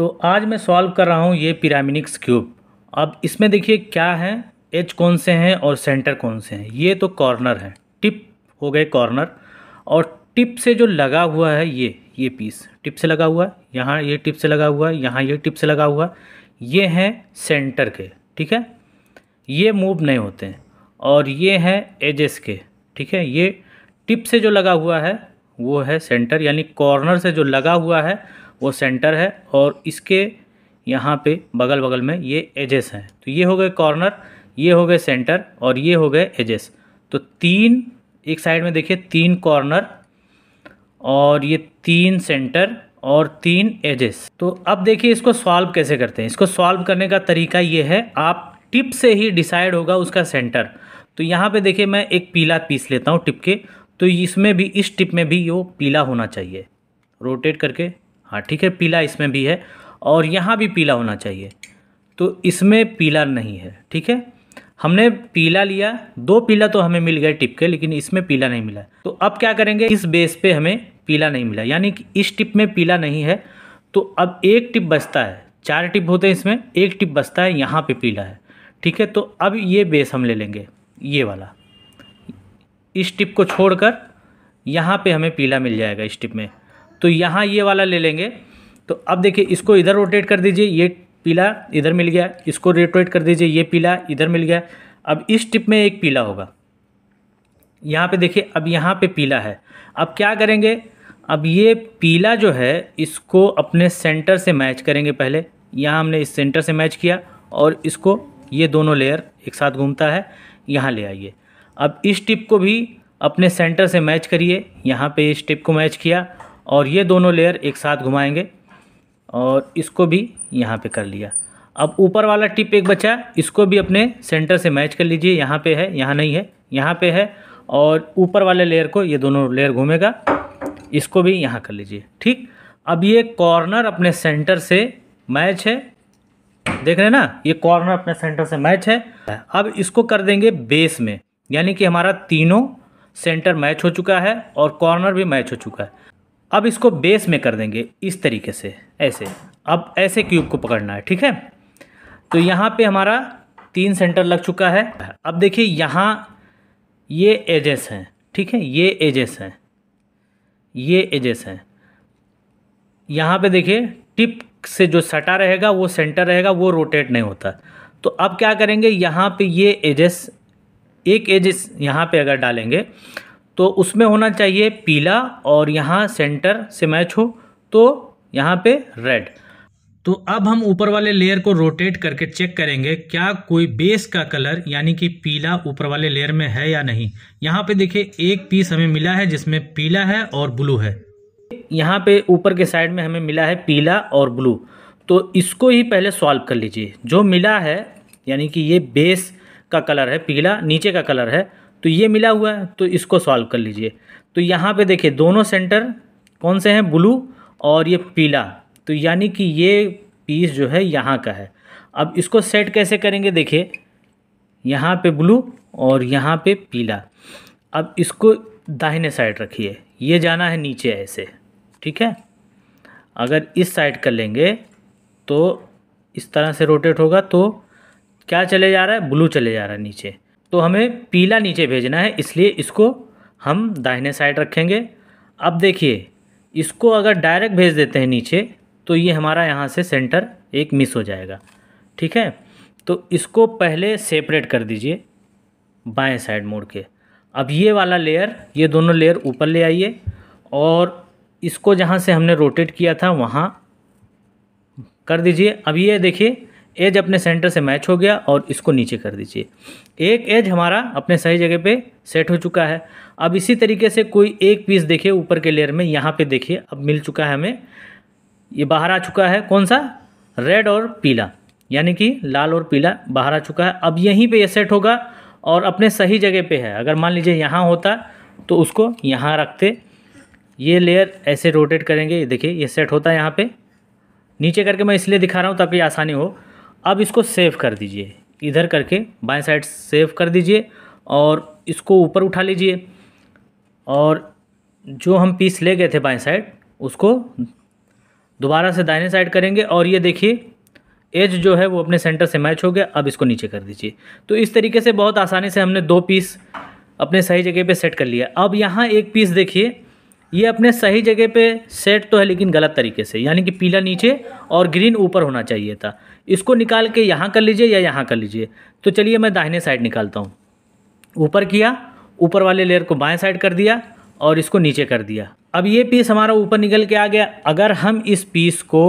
तो आज मैं सॉल्व कर रहा हूँ ये पिरामिनिक्स क्यूब अब इसमें देखिए क्या है एज कौन से हैं और सेंटर कौन से हैं ये तो कॉर्नर है टिप हो गए कॉर्नर और टिप से जो लगा हुआ है ये ये पीस टिप से लगा हुआ है यहाँ ये टिप से लगा हुआ है यहाँ ये टिप से लगा हुआ है ये हैं सेंटर के ठीक है ये मूव नहीं होते हैं और ये हैं एजेस के ठीक है ये टिप से जो लगा हुआ है वो है सेंटर यानी कॉर्नर से जो लगा हुआ है वो सेंटर है और इसके यहाँ पे बगल बगल में ये एजेस हैं तो ये हो गए कॉर्नर ये हो गए सेंटर और ये हो गए एजेस तो तीन एक साइड में देखिए तीन कॉर्नर और ये तीन सेंटर और तीन एजेस तो अब देखिए इसको सॉल्व कैसे करते हैं इसको सॉल्व करने का तरीका ये है आप टिप से ही डिसाइड होगा उसका सेंटर तो यहाँ पे देखिए मैं एक पीला पीस लेता हूँ टिप के तो इसमें भी इस टिप में भी वो पीला होना चाहिए रोटेट करके हाँ ठीक है पीला इसमें भी है और यहाँ भी पीला होना चाहिए तो इसमें पीला नहीं है ठीक है हमने पीला लिया दो पीला तो हमें मिल गए टिप के लेकिन इसमें पीला नहीं मिला तो अब क्या करेंगे इस बेस पे हमें पीला नहीं मिला यानी कि इस टिप में पीला नहीं है तो अब एक टिप बचता है चार टिप होते हैं इसमें एक टिप बचता है यहाँ पे पीला है ठीक है तो अब ये बेस हम ले लेंगे ये वाला इस टिप को छोड़कर यहाँ पे हमें पीला मिल जाएगा इस टिप में तो यहाँ ये वाला ले लेंगे तो अब देखिए इसको इधर रोटेट कर दीजिए ये पीला इधर मिल गया इसको रोटेट कर दीजिए ये पीला इधर मिल गया अब इस टिप में एक पीला होगा यहाँ पे देखिए अब यहाँ पे पीला है अब क्या करेंगे अब ये पीला जो है इसको अपने सेंटर से मैच करेंगे पहले यहाँ हमने इस सेंटर से मैच किया और इसको ये दोनों लेयर एक साथ घूमता है यहाँ ले आइए अब इस टिप को भी अपने सेंटर से मैच करिए यहाँ पे इस टिप को मैच किया और ये दोनों लेयर एक साथ घुमाएंगे और इसको भी यहाँ पे कर लिया अब ऊपर वाला टिप एक बचा इसको भी अपने सेंटर से मैच कर लीजिए यहाँ पे है यहाँ नहीं है यहाँ पे है और ऊपर वाले लेयर को ये दोनों लेयर घूमेगा इसको भी यहाँ कर लीजिए ठीक अब ये कॉर्नर अपने सेंटर से मैच है देख रहे हैं ना ये कॉर्नर अपने सेंटर से मैच है अब इसको कर देंगे बेस में यानी कि हमारा तीनों सेंटर मैच हो चुका है और कॉर्नर भी मैच हो चुका है अब इसको बेस में कर देंगे इस तरीके से ऐसे अब ऐसे क्यूब को पकड़ना है ठीक है तो यहाँ पे हमारा तीन सेंटर लग चुका है अब देखिए यहाँ ये एजेस हैं ठीक है ये एजेस हैं ये एजेस हैं यहाँ पे देखिए टिप से जो सटा रहेगा वो सेंटर रहेगा वो रोटेट नहीं होता तो अब क्या करेंगे यहाँ पे ये एजेस एक एजेस यहाँ पे अगर डालेंगे तो उसमें होना चाहिए पीला और यहाँ सेंटर से मैच हो तो यहाँ पे रेड तो अब हम ऊपर वाले लेयर को रोटेट करके चेक करेंगे क्या कोई बेस का कलर यानी कि पीला ऊपर वाले लेयर में है या नहीं यहाँ पे देखिए एक पीस हमें मिला है जिसमें पीला है और ब्लू है यहाँ पे ऊपर के साइड में हमें मिला है पीला और ब्लू तो इसको ही पहले सॉल्व कर लीजिए जो मिला है यानी कि ये बेस का कलर है पीला नीचे का कलर है तो ये मिला हुआ है तो इसको सॉल्व कर लीजिए तो यहाँ पे देखिए दोनों सेंटर कौन से हैं ब्लू और ये पीला तो यानी कि ये पीस जो है यहाँ का है अब इसको सेट कैसे करेंगे देखिए यहाँ पे ब्लू और यहाँ पे पीला अब इसको दाहिने साइड रखिए ये जाना है नीचे ऐसे ठीक है अगर इस साइड कर लेंगे तो इस तरह से रोटेट होगा तो क्या चले जा रहा है ब्लू चले जा रहा है नीचे तो हमें पीला नीचे भेजना है इसलिए इसको हम दाहिने साइड रखेंगे अब देखिए इसको अगर डायरेक्ट भेज देते हैं नीचे तो ये हमारा यहाँ से सेंटर एक मिस हो जाएगा ठीक है तो इसको पहले सेपरेट कर दीजिए बाएं साइड मोड़ के अब ये वाला लेयर ये दोनों लेयर ऊपर ले आइए और इसको जहाँ से हमने रोटेट किया था वहाँ कर दीजिए अब ये देखिए एज अपने सेंटर से मैच हो गया और इसको नीचे कर दीजिए एक एज हमारा अपने सही जगह पे सेट हो चुका है अब इसी तरीके से कोई एक पीस देखिए ऊपर के लेयर में यहाँ पे देखिए अब मिल चुका है हमें ये बाहर आ चुका है कौन सा रेड और पीला यानी कि लाल और पीला बाहर आ चुका है अब यहीं पर यह सेट होगा और अपने सही जगह पर है अगर मान लीजिए यहाँ होता तो उसको यहाँ रखते ये लेयर ऐसे रोटेट करेंगे देखिए ये सेट होता है यहाँ पर नीचे करके मैं इसलिए दिखा रहा हूँ ताकि आसानी हो अब इसको सेव कर दीजिए इधर करके बाएं साइड सेव कर दीजिए और इसको ऊपर उठा लीजिए और जो हम पीस ले गए थे बाएं साइड उसको दोबारा से दाहिने साइड करेंगे और ये देखिए एज जो है वो अपने सेंटर से मैच हो गया अब इसको नीचे कर दीजिए तो इस तरीके से बहुत आसानी से हमने दो पीस अपने सही जगह पे सेट कर लिया अब यहाँ एक पीस देखिए ये अपने सही जगह पे सेट तो है लेकिन गलत तरीके से यानी कि पीला नीचे और ग्रीन ऊपर होना चाहिए था इसको निकाल के यहाँ कर लीजिए या यहाँ कर लीजिए तो चलिए मैं दाहिने साइड निकालता हूँ ऊपर किया ऊपर वाले लेयर को बाएँ साइड कर दिया और इसको नीचे कर दिया अब ये पीस हमारा ऊपर निकल के आ गया अगर हम इस पीस को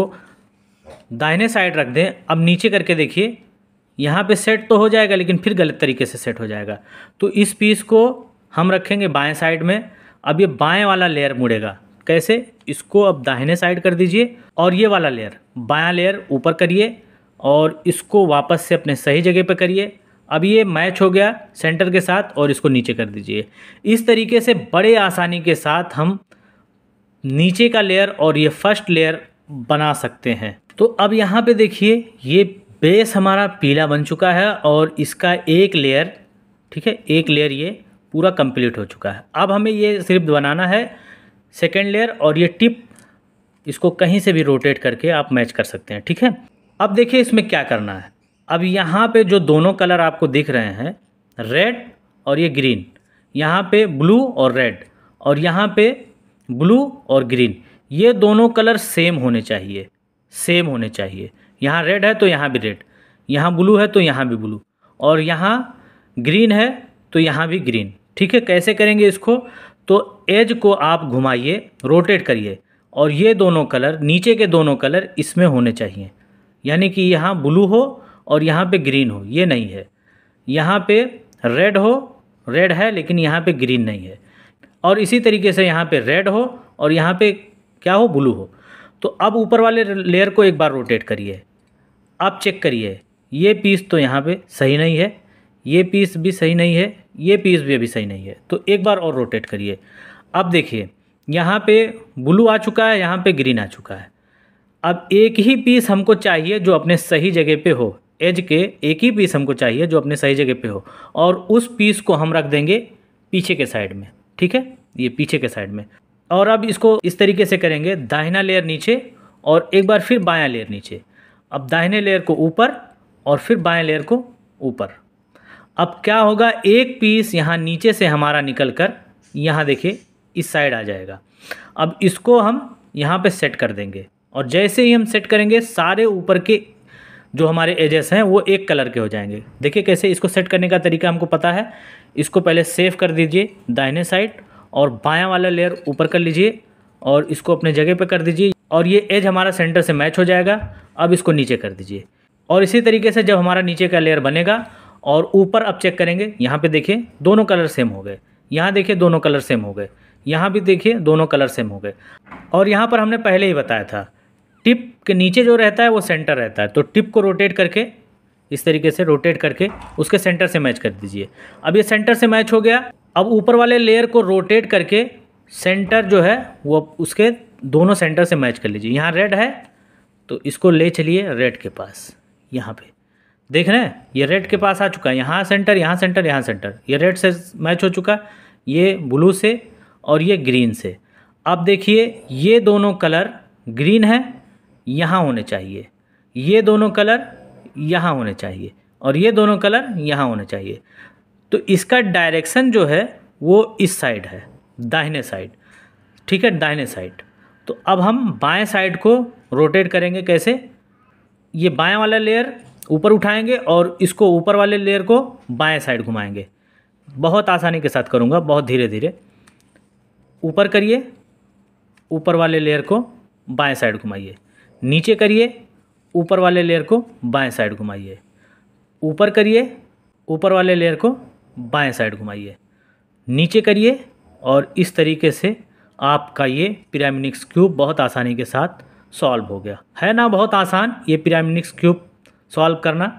दाहिने साइड रख दें अब नीचे करके देखिए यहाँ पर सेट तो हो जाएगा लेकिन फिर गलत तरीके से सेट हो जाएगा तो इस पीस को हम रखेंगे बाएँ साइड में अब ये बाएं वाला लेयर मुड़ेगा कैसे इसको अब दाहिने साइड कर दीजिए और ये वाला लेयर बायां लेयर ऊपर करिए और इसको वापस से अपने सही जगह पर करिए अब ये मैच हो गया सेंटर के साथ और इसको नीचे कर दीजिए इस तरीके से बड़े आसानी के साथ हम नीचे का लेयर और ये फर्स्ट लेयर बना सकते हैं तो अब यहाँ पे देखिए ये बेस हमारा पीला बन चुका है और इसका एक लेयर ठीक है एक लेयर ये पूरा कंप्लीट हो चुका है अब हमें ये सिर्फ बनाना है सेकेंड लेयर और ये टिप इसको कहीं से भी रोटेट करके आप मैच कर सकते हैं ठीक है अब देखिए इसमें क्या करना है अब यहाँ पे जो दोनों कलर आपको दिख रहे हैं रेड और ये ग्रीन यहाँ पे ब्लू और रेड और यहाँ पे ब्लू और ग्रीन ये दोनों कलर सेम होने चाहिए सेम होने चाहिए यहाँ रेड है तो यहाँ भी रेड यहाँ ब्लू है तो यहाँ भी ब्लू और यहाँ ग्रीन है तो यहाँ भी ग्रीन ठीक है कैसे करेंगे इसको तो एज को आप घुमाइए रोटेट करिए और ये दोनों कलर नीचे के दोनों कलर इसमें होने चाहिए यानी कि यहाँ ब्लू हो और यहाँ पे ग्रीन हो ये नहीं है यहाँ पे रेड हो रेड है लेकिन यहाँ पे ग्रीन नहीं है और इसी तरीके से यहाँ पे रेड हो और यहाँ पे क्या हो ब्लू हो तो अब ऊपर वाले लेयर को एक बार रोटेट करिए आप चेक करिए ये पीस तो यहाँ पे सही नहीं है ये पीस भी सही नहीं है ये पीस भी अभी सही नहीं है तो एक बार और रोटेट करिए अब देखिए यहाँ पे ब्लू आ चुका है यहाँ पे ग्रीन आ चुका है अब एक ही पीस हमको चाहिए जो अपने सही जगह पे हो एज के एक ही पीस हमको चाहिए जो अपने सही जगह पे हो और उस पीस को हम रख देंगे पीछे के साइड में ठीक है ये पीछे के साइड में और अब इसको इस तरीके से करेंगे दाहिना लेयर नीचे और एक बार फिर बायां लेयर नीचे अब दाहिने लेयर को ऊपर और फिर बाएं लेयर को ऊपर अब क्या होगा एक पीस यहाँ नीचे से हमारा निकल कर यहाँ देखिए इस साइड आ जाएगा अब इसको हम यहाँ पे सेट कर देंगे और जैसे ही हम सेट करेंगे सारे ऊपर के जो हमारे एजेस हैं वो एक कलर के हो जाएंगे देखिए कैसे इसको सेट करने का तरीका हमको पता है इसको पहले सेव कर दीजिए दाहिने साइड और बाया वाला लेयर ऊपर कर लीजिए और इसको अपने जगह पर कर दीजिए और ये एज हमारा सेंटर से मैच हो जाएगा अब इसको नीचे कर दीजिए और इसी तरीके से जब हमारा नीचे का लेयर बनेगा और ऊपर आप चेक करेंगे यहाँ पे देखिए दोनों कलर सेम हो गए यहाँ देखिए दोनों कलर सेम हो गए यहाँ भी देखिए दोनों कलर सेम हो गए और यहाँ पर हमने पहले ही बताया था टिप के नीचे जो रहता है वो सेंटर रहता है तो टिप को रोटेट करके इस तरीके से रोटेट करके उसके सेंटर से मैच कर दीजिए अब ये सेंटर से मैच हो गया अब ऊपर वाले लेयर को रोटेट करके सेंटर जो है वो उसके दोनों सेंटर से मैच कर लीजिए यहाँ रेड है तो इसको ले चलिए रेड के पास यहाँ पे देख रहे हैं ये रेड के पास आ चुका है यहाँ सेंटर यहाँ सेंटर यहाँ सेंटर ये रेड से मैच हो चुका है ये ब्लू से और ये ग्रीन से अब देखिए ये दोनों कलर ग्रीन है यहाँ होने चाहिए ये दोनों कलर यहाँ होने चाहिए और ये दोनों कलर यहाँ होने चाहिए तो इसका डायरेक्शन जो है वो इस साइड है दाहिने साइड ठीक है दाहिने साइड तो अब हम बाएं साइड को रोटेट करेंगे कैसे ये बाएं वाला लेयर ऊपर उठाएंगे और इसको ऊपर वाले लेयर को बाएं साइड घुमाएंगे बहुत आसानी के साथ करूँगा बहुत धीरे धीरे ऊपर करिए ऊपर वाले लेयर को बाएं साइड घुमाइए नीचे करिए ऊपर वाले लेयर को बाएं साइड घुमाइए ऊपर करिए ऊपर वाले लेयर को बाएं साइड घुमाइए नीचे करिए और इस तरीके से आपका ये पिरामिनिक्स क्यूब बहुत आसानी के साथ सॉल्व हो गया है ना बहुत आसान ये पिरामिनिक्स क्यूब सॉल्व करना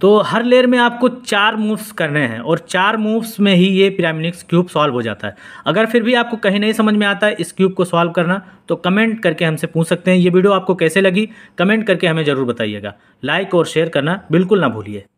तो हर लेयर में आपको चार मूव्स करने हैं और चार मूव्स में ही ये पिरामिनिक्स क्यूब सॉल्व हो जाता है अगर फिर भी आपको कहीं नहीं समझ में आता है इस क्यूब को सॉल्व करना तो कमेंट करके हमसे पूछ सकते हैं ये वीडियो आपको कैसे लगी कमेंट करके हमें ज़रूर बताइएगा लाइक और शेयर करना बिल्कुल ना भूलिए